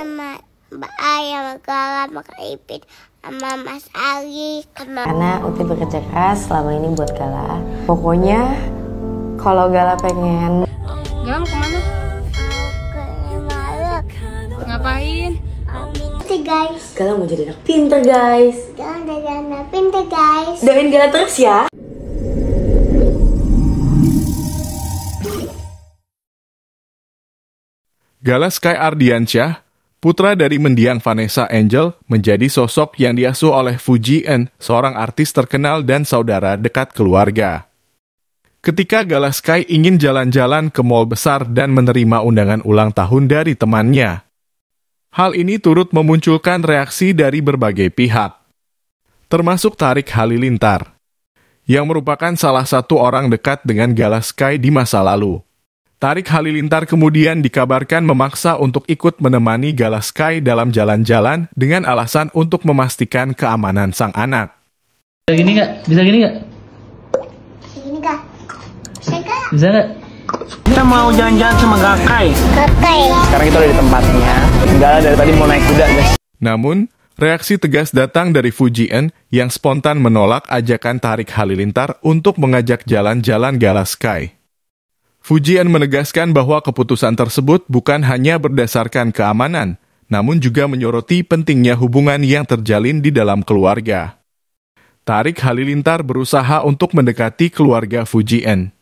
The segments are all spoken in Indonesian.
sama Mbak A, sama Gala, sama Mas Ali. Sama... Karena Uti bekerja keras selama ini buat Gala. Pokoknya kalau Gala pengen... Gala mau kemana? Ngapain? guys. Gala mau jadi anak pinter guys. Gala mau jadi anak pinter guys. Doain Gala terus ya. Gala Sky Ardiansyah Putra dari mendiang Vanessa Angel menjadi sosok yang diasuh oleh Fuji N, seorang artis terkenal dan saudara dekat keluarga. Ketika Gala Sky ingin jalan-jalan ke mall besar dan menerima undangan ulang tahun dari temannya. Hal ini turut memunculkan reaksi dari berbagai pihak, termasuk Tarik Halilintar, yang merupakan salah satu orang dekat dengan Gala Sky di masa lalu. Tarik Halilintar kemudian dikabarkan memaksa untuk ikut menemani Gala Sky dalam jalan-jalan dengan alasan untuk memastikan keamanan sang anak. Bisa gini nggak? Bisa gini nggak? Bisa gini nggak? Bisa nggak? Kita mau jalan-jalan sama Gakai. Gakai. Sekarang kita udah di tempatnya. Gala dari tadi mau naik kuda, guys. Namun, Reaksi tegas datang dari Fujian yang spontan menolak ajakan Tarik Halilintar untuk mengajak jalan-jalan Gala Sky. Fujian menegaskan bahwa keputusan tersebut bukan hanya berdasarkan keamanan, namun juga menyoroti pentingnya hubungan yang terjalin di dalam keluarga. Tarik Halilintar berusaha untuk mendekati keluarga Fujian.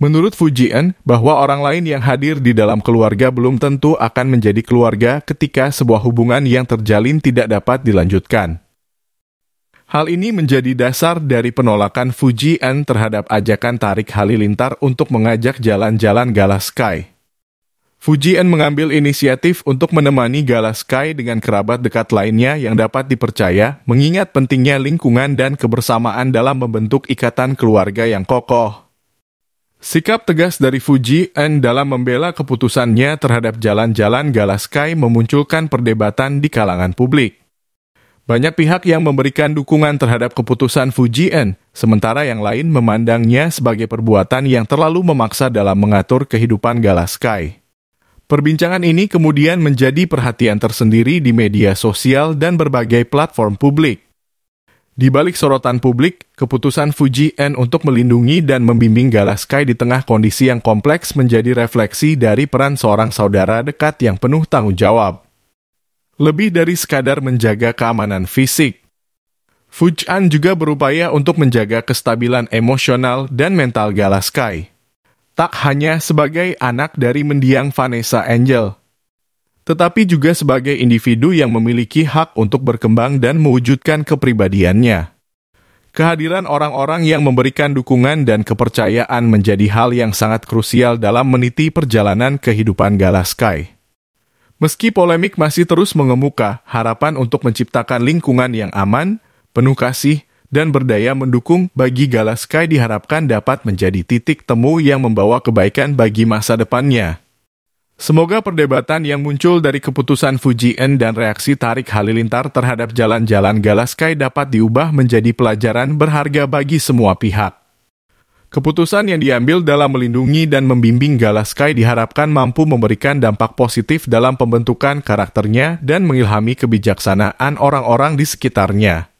Menurut Fujian, bahwa orang lain yang hadir di dalam keluarga belum tentu akan menjadi keluarga ketika sebuah hubungan yang terjalin tidak dapat dilanjutkan. Hal ini menjadi dasar dari penolakan Fuji N terhadap ajakan Tarik Halilintar untuk mengajak jalan-jalan Gala Sky. Fuji N mengambil inisiatif untuk menemani Gala Sky dengan kerabat dekat lainnya yang dapat dipercaya, mengingat pentingnya lingkungan dan kebersamaan dalam membentuk ikatan keluarga yang kokoh. Sikap tegas dari Fuji N dalam membela keputusannya terhadap jalan-jalan Gala Sky memunculkan perdebatan di kalangan publik. Banyak pihak yang memberikan dukungan terhadap keputusan Fujian, sementara yang lain memandangnya sebagai perbuatan yang terlalu memaksa dalam mengatur kehidupan Galaskai. Perbincangan ini kemudian menjadi perhatian tersendiri di media sosial dan berbagai platform publik. Di balik sorotan publik, keputusan Fujian untuk melindungi dan membimbing Galaskai di tengah kondisi yang kompleks menjadi refleksi dari peran seorang saudara dekat yang penuh tanggung jawab lebih dari sekadar menjaga keamanan fisik. Fujian juga berupaya untuk menjaga kestabilan emosional dan mental Galaskai. Tak hanya sebagai anak dari mendiang Vanessa Angel, tetapi juga sebagai individu yang memiliki hak untuk berkembang dan mewujudkan kepribadiannya. Kehadiran orang-orang yang memberikan dukungan dan kepercayaan menjadi hal yang sangat krusial dalam meniti perjalanan kehidupan Galaskai. Meski polemik masih terus mengemuka, harapan untuk menciptakan lingkungan yang aman, penuh kasih, dan berdaya mendukung bagi Sky diharapkan dapat menjadi titik temu yang membawa kebaikan bagi masa depannya. Semoga perdebatan yang muncul dari keputusan N dan reaksi tarik Halilintar terhadap jalan-jalan Sky dapat diubah menjadi pelajaran berharga bagi semua pihak. Keputusan yang diambil dalam melindungi dan membimbing Gala Sky diharapkan mampu memberikan dampak positif dalam pembentukan karakternya dan mengilhami kebijaksanaan orang-orang di sekitarnya.